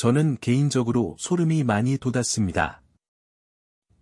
저는 개인적으로 소름이 많이 돋았습니다.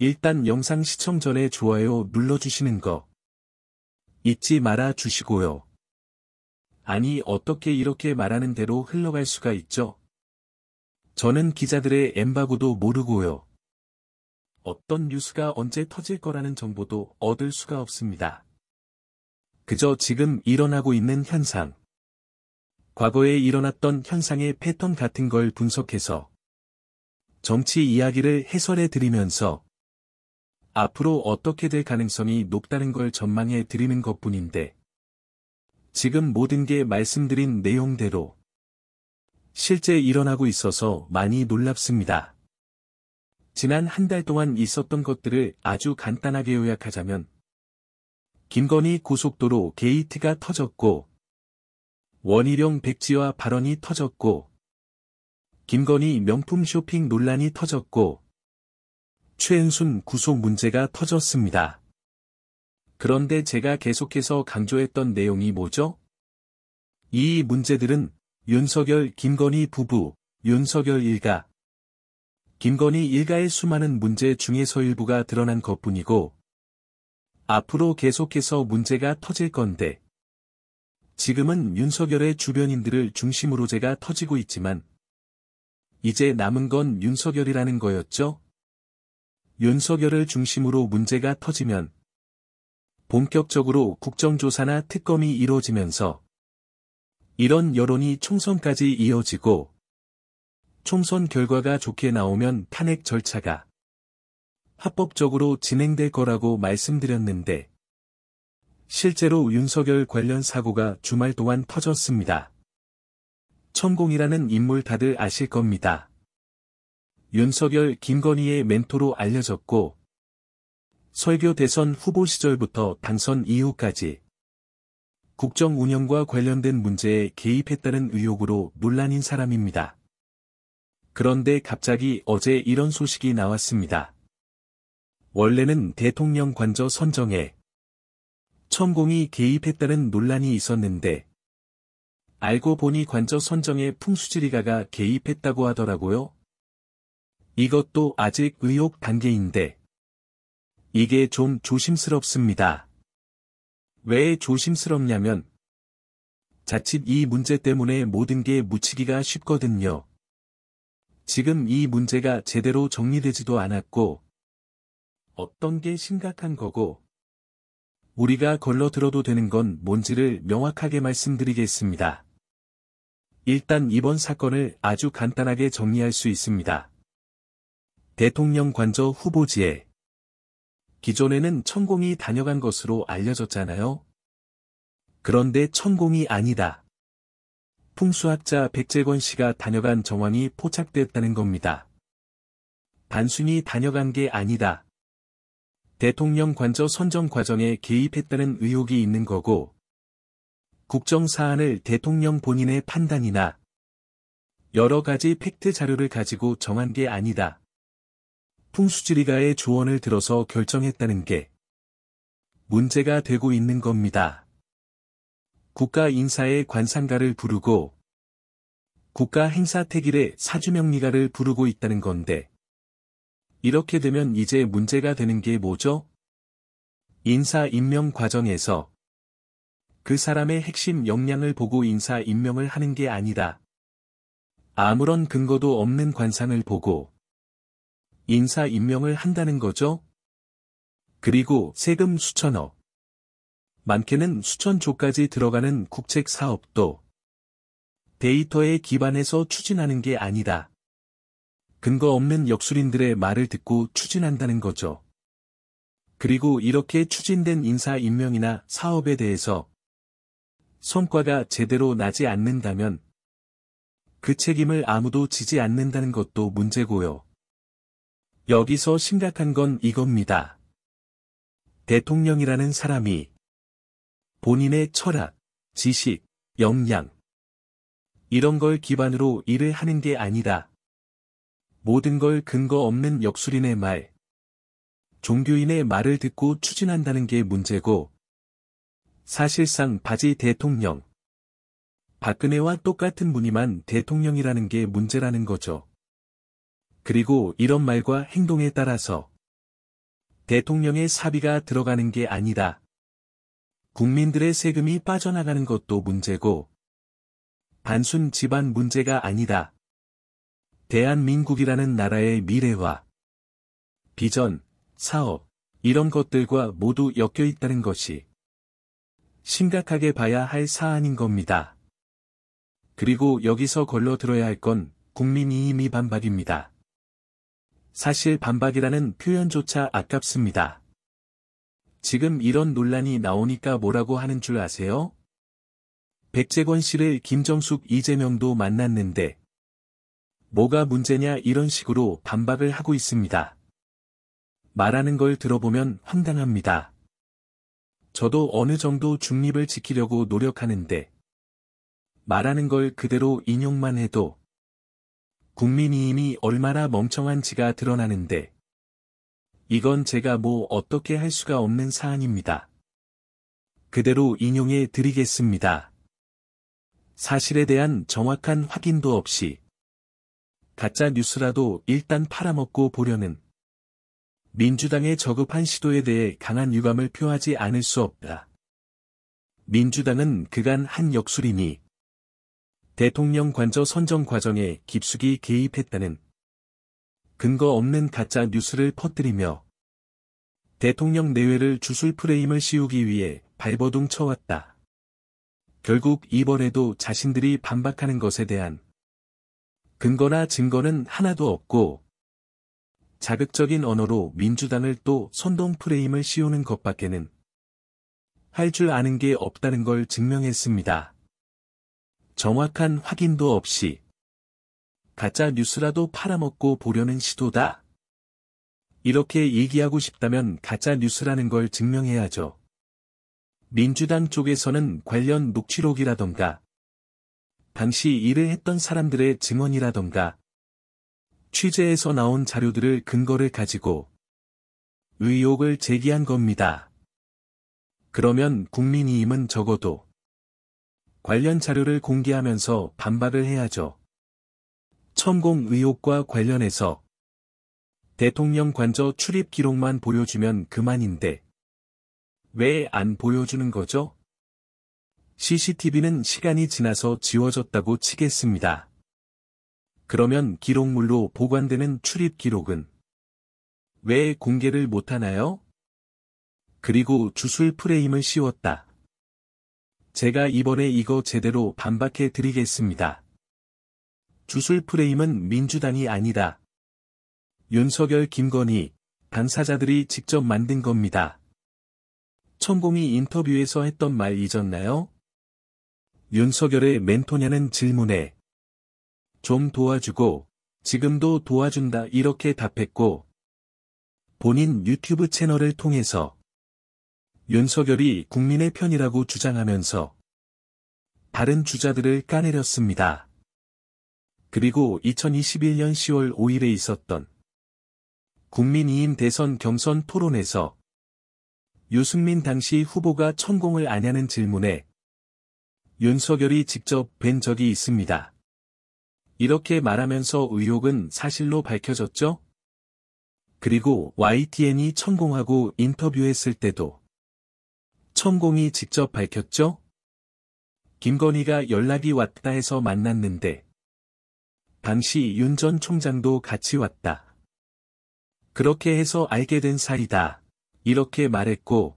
일단 영상 시청 전에 좋아요 눌러주시는 거 잊지 말아 주시고요. 아니 어떻게 이렇게 말하는 대로 흘러갈 수가 있죠? 저는 기자들의 엠바고도 모르고요. 어떤 뉴스가 언제 터질 거라는 정보도 얻을 수가 없습니다. 그저 지금 일어나고 있는 현상. 과거에 일어났던 현상의 패턴 같은 걸 분석해서 정치 이야기를 해설해 드리면서 앞으로 어떻게 될 가능성이 높다는 걸 전망해 드리는 것뿐인데 지금 모든 게 말씀드린 내용대로 실제 일어나고 있어서 많이 놀랍습니다. 지난 한 달 동안 있었던 것들을 아주 간단하게 요약하자면 김건희 고속도로 게이트가 터졌고 원희룡 백지와 발언이 터졌고 김건희 명품 쇼핑 논란이 터졌고 최은순 구속 문제가 터졌습니다. 그런데 제가 계속해서 강조했던 내용이 뭐죠? 이 문제들은 윤석열 김건희 부부, 윤석열 일가, 김건희 일가의 수많은 문제 중에서 일부가 드러난 것뿐이고 앞으로 계속해서 문제가 터질 건데 지금은 윤석열의 주변인들을 중심으로 제가 터지고 있지만 이제 남은 건 윤석열이라는 거였죠. 윤석열을 중심으로 문제가 터지면 본격적으로 국정조사나 특검이 이뤄지면서 이런 여론이 총선까지 이어지고 총선 결과가 좋게 나오면 탄핵 절차가 합법적으로 진행될 거라고 말씀드렸는데 실제로 윤석열 관련 사고가 주말 동안 터졌습니다. 천공이라는 인물 다들 아실 겁니다. 윤석열 김건희의 멘토로 알려졌고 설교 대선 후보 시절부터 당선 이후까지 국정 운영과 관련된 문제에 개입했다는 의혹으로 논란인 사람입니다. 그런데 갑자기 어제 이런 소식이 나왔습니다. 원래는 대통령 관저 선정에 첨공이 개입했다는 논란이 있었는데 알고 보니 관저 선정에 풍수지리가가 개입했다고 하더라고요. 이것도 아직 의혹 단계인데 이게 좀 조심스럽습니다. 왜 조심스럽냐면 자칫 이 문제 때문에 모든 게 묻히기가 쉽거든요. 지금 이 문제가 제대로 정리되지도 않았고 어떤 게 심각한 거고 우리가 걸러 들어도 되는 건 뭔지를 명확하게 말씀드리겠습니다. 일단 이번 사건을 아주 간단하게 정리할 수 있습니다. 대통령 관저 후보지에 기존에는 천공이 다녀간 것으로 알려졌잖아요. 그런데 천공이 아니다. 풍수학자 백재권 씨가 다녀간 정황이 포착됐다는 겁니다. 단순히 다녀간 게 아니다. 대통령 관저 선정 과정에 개입했다는 의혹이 있는 거고 국정 사안을 대통령 본인의 판단이나 여러 가지 팩트 자료를 가지고 정한 게 아니다. 풍수지리가의 조언을 들어서 결정했다는 게 문제가 되고 있는 겁니다. 국가 인사의 관상가를 부르고 국가 행사 태길의 사주명리가를 부르고 있다는 건데 이렇게 되면 이제 문제가 되는 게 뭐죠? 인사임명 과정에서 그 사람의 핵심 역량을 보고 인사임명을 하는 게 아니다. 아무런 근거도 없는 관상을 보고 인사임명을 한다는 거죠? 그리고 세금 수천억, 많게는 수천조까지 들어가는 국책 사업도 데이터에 기반해서 추진하는 게 아니다. 근거 없는 역술인들의 말을 듣고 추진한다는 거죠. 그리고 이렇게 추진된 인사임명이나 사업에 대해서 성과가 제대로 나지 않는다면 그 책임을 아무도 지지 않는다는 것도 문제고요. 여기서 심각한 건 이겁니다. 대통령이라는 사람이 본인의 철학, 지식, 역량 이런 걸 기반으로 일을 하는 게아니다 모든 걸 근거 없는 역술인의 말, 종교인의 말을 듣고 추진한다는 게 문제고, 사실상 바지 대통령, 박근혜와 똑같은 무늬만 대통령이라는 게 문제라는 거죠. 그리고 이런 말과 행동에 따라서 대통령의 사비가 들어가는 게 아니다. 국민들의 세금이 빠져나가는 것도 문제고, 단순 집안 문제가 아니다. 대한민국이라는 나라의 미래와 비전, 사업, 이런 것들과 모두 엮여 있다는 것이 심각하게 봐야 할 사안인 겁니다. 그리고 여기서 걸러들어야 할 건 국민이 이미 반박입니다. 사실 반박이라는 표현조차 아깝습니다. 지금 이런 논란이 나오니까 뭐라고 하는 줄 아세요? 백재권 씨를 김정숙 이재명도 만났는데 뭐가 문제냐 이런 식으로 반박을 하고 있습니다. 말하는 걸 들어보면 황당합니다. 저도 어느 정도 중립을 지키려고 노력하는데 말하는 걸 그대로 인용만 해도 국민이 이미 얼마나 멍청한지가 드러나는데 이건 제가 뭐 어떻게 할 수가 없는 사안입니다. 그대로 인용해 드리겠습니다. 사실에 대한 정확한 확인도 없이 가짜 뉴스라도 일단 팔아먹고 보려는 민주당의 저급한 시도에 대해 강한 유감을 표하지 않을 수 없다. 민주당은 그간 한 역술인이 대통령 관저 선정 과정에 깊숙이 개입했다는 근거 없는 가짜 뉴스를 퍼뜨리며 대통령 내외를 주술 프레임을 씌우기 위해 발버둥 쳐왔다. 결국 이번에도 자신들이 반박하는 것에 대한 근거나 증거는 하나도 없고 자극적인 언어로 민주당을 또 선동 프레임을 씌우는 것밖에는 할 줄 아는 게 없다는 걸 증명했습니다. 정확한 확인도 없이 가짜 뉴스라도 팔아먹고 보려는 시도다. 이렇게 얘기하고 싶다면 가짜 뉴스라는 걸 증명해야죠. 민주당 쪽에서는 관련 녹취록이라던가 당시 일을 했던 사람들의 증언이라던가 취재에서 나온 자료들을 근거를 가지고 의혹을 제기한 겁니다. 그러면 국민이임은 적어도 관련 자료를 공개하면서 반발을 해야죠. 천공 의혹과 관련해서 대통령 관저 출입 기록만 보여주면 그만인데 왜 안 보여주는 거죠? CCTV는 시간이 지나서 지워졌다고 치겠습니다. 그러면 기록물로 보관되는 출입 기록은 왜 공개를 못하나요? 그리고 주술 프레임을 씌웠다. 제가 이번에 이거 제대로 반박해 드리겠습니다. 주술 프레임은 민주당이 아니다. 윤석열 김건희, 당사자들이 직접 만든 겁니다. 천공이 인터뷰에서 했던 말 잊었나요? 윤석열의 멘토냐는 질문에 좀 도와주고 지금도 도와준다 이렇게 답했고 본인 유튜브 채널을 통해서 윤석열이 국민의 편이라고 주장하면서 다른 주자들을 까내렸습니다. 그리고 2021년 10월 5일에 있었던 국민 2인 대선 경선 토론에서 유승민 당시 후보가 천공을 아냐는 질문에 윤석열이 직접 뵌 적이 있습니다. 이렇게 말하면서 의혹은 사실로 밝혀졌죠? 그리고 YTN이 천공하고 인터뷰했을 때도 천공이 직접 밝혔죠? 김건희가 연락이 왔다 해서 만났는데 당시 윤 전 총장도 같이 왔다. 그렇게 해서 알게 된 사이다. 이렇게 말했고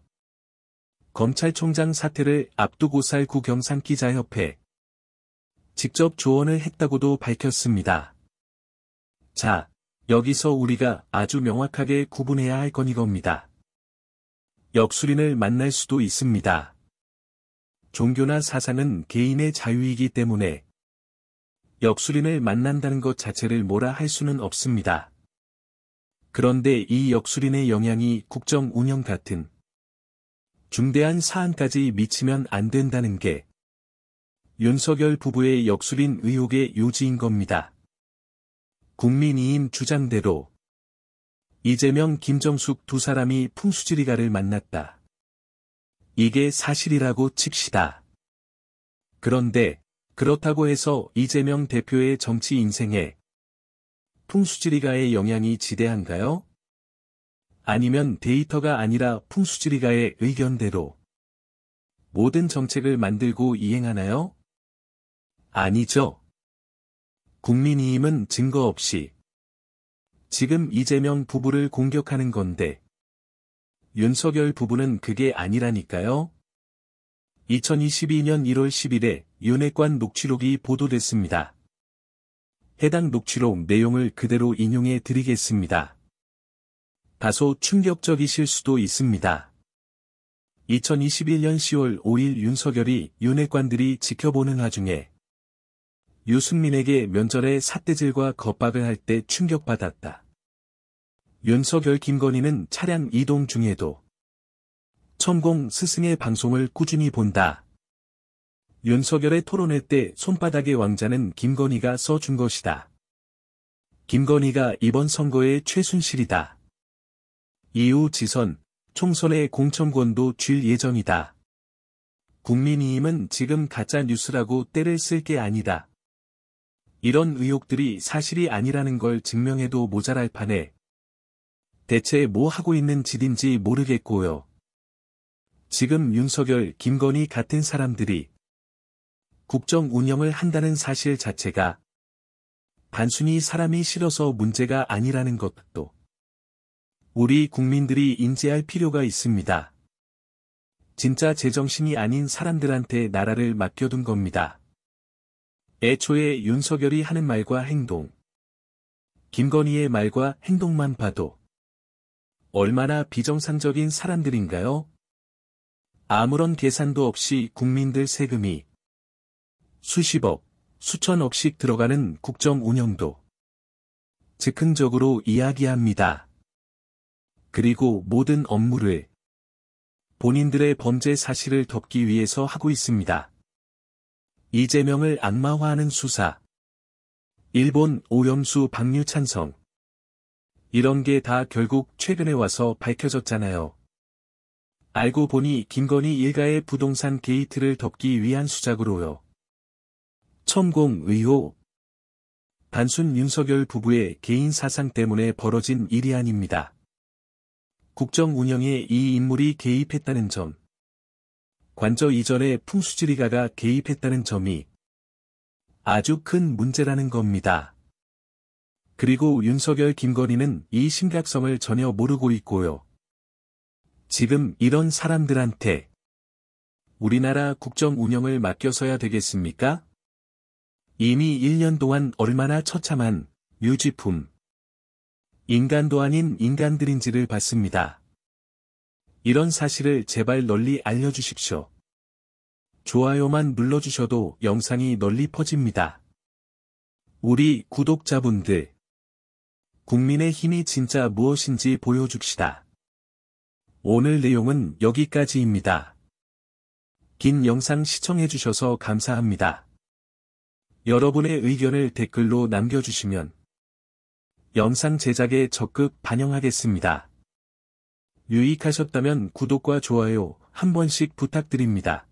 검찰총장 사태를 앞두고 살구 경산기자협회 직접 조언을 했다고도 밝혔습니다. 자, 여기서 우리가 아주 명확하게 구분해야 할 건 이겁니다. 역수린을 만날 수도 있습니다. 종교나 사상은 개인의 자유이기 때문에 역수린을 만난다는 것 자체를 뭐라 할 수는 없습니다. 그런데 이역수린의 영향이 국정 운영 같은 중대한 사안까지 미치면 안 된다는 게 윤석열 부부의 역술인 의혹의 요지인 겁니다. 국민이임 주장대로 이재명 김정숙 두 사람이 풍수지리가를 만났다. 이게 사실이라고 칩시다. 그런데 그렇다고 해서 이재명 대표의 정치 인생에 풍수지리가의 영향이 지대한가요? 아니면 데이터가 아니라 풍수지리가의 의견대로 모든 정책을 만들고 이행하나요? 아니죠. 국민이임은 증거 없이 지금 이재명 부부를 공격하는 건데 윤석열 부부는 그게 아니라니까요. 2022년 1월 10일에 윤핵관 녹취록이 보도됐습니다. 해당 녹취록 내용을 그대로 인용해 드리겠습니다. 다소 충격적이실 수도 있습니다. 2021년 10월 5일 윤석열이 윤핵관들이 지켜보는 와중에 유승민에게 면절의 삿대질과 겁박을 할 때 충격받았다. 윤석열 김건희는 차량 이동 중에도 천공 스승의 방송을 꾸준히 본다. 윤석열의 토론회 때 손바닥의 왕자는 김건희가 써준 것이다. 김건희가 이번 선거의 최순실이다. 이후 지선, 총선의 공천권도 쥘 예정이다. 국민이임은 지금 가짜 뉴스라고 때를 쓸 게 아니다. 이런 의혹들이 사실이 아니라는 걸 증명해도 모자랄 판에 대체 뭐 하고 있는 짓인지 모르겠고요. 지금 윤석열, 김건희 같은 사람들이 국정 운영을 한다는 사실 자체가 단순히 사람이 싫어서 문제가 아니라는 것도 우리 국민들이 인지할 필요가 있습니다. 진짜 제정신이 아닌 사람들한테 나라를 맡겨둔 겁니다. 애초에 윤석열이 하는 말과 행동, 김건희의 말과 행동만 봐도 얼마나 비정상적인 사람들인가요? 아무런 계산도 없이 국민들 세금이 수십억, 수천억씩 들어가는 국정 운영도 즉흥적으로 이야기합니다. 그리고 모든 업무를 본인들의 범죄 사실을 덮기 위해서 하고 있습니다. 이재명을 악마화하는 수사 일본 오염수 방류 찬성 이런 게 다 결국 최근에 와서 밝혀졌잖아요. 알고 보니 김건희 일가의 부동산 게이트를 덮기 위한 수작으로요. 천공 의혹 단순 윤석열 부부의 개인 사상 때문에 벌어진 일이 아닙니다. 국정 운영에 이 인물이 개입했다는 점, 관저 이전에 풍수지리가가 개입했다는 점이 아주 큰 문제라는 겁니다. 그리고 윤석열 김건희는 이 심각성을 전혀 모르고 있고요. 지금 이런 사람들한테 우리나라 국정 운영을 맡겨서야 되겠습니까? 이미 1년 동안 얼마나 처참한 유지품, 인간도 아닌 인간들인지를 봤습니다. 이런 사실을 제발 널리 알려주십시오. 좋아요만 눌러주셔도 영상이 널리 퍼집니다. 우리 구독자분들. 국민의 힘이 진짜 무엇인지 보여줍시다. 오늘 내용은 여기까지입니다. 긴 영상 시청해주셔서 감사합니다. 여러분의 의견을 댓글로 남겨주시면 영상 제작에 적극 반영하겠습니다. 유익하셨다면 구독과 좋아요 한 번씩 부탁드립니다.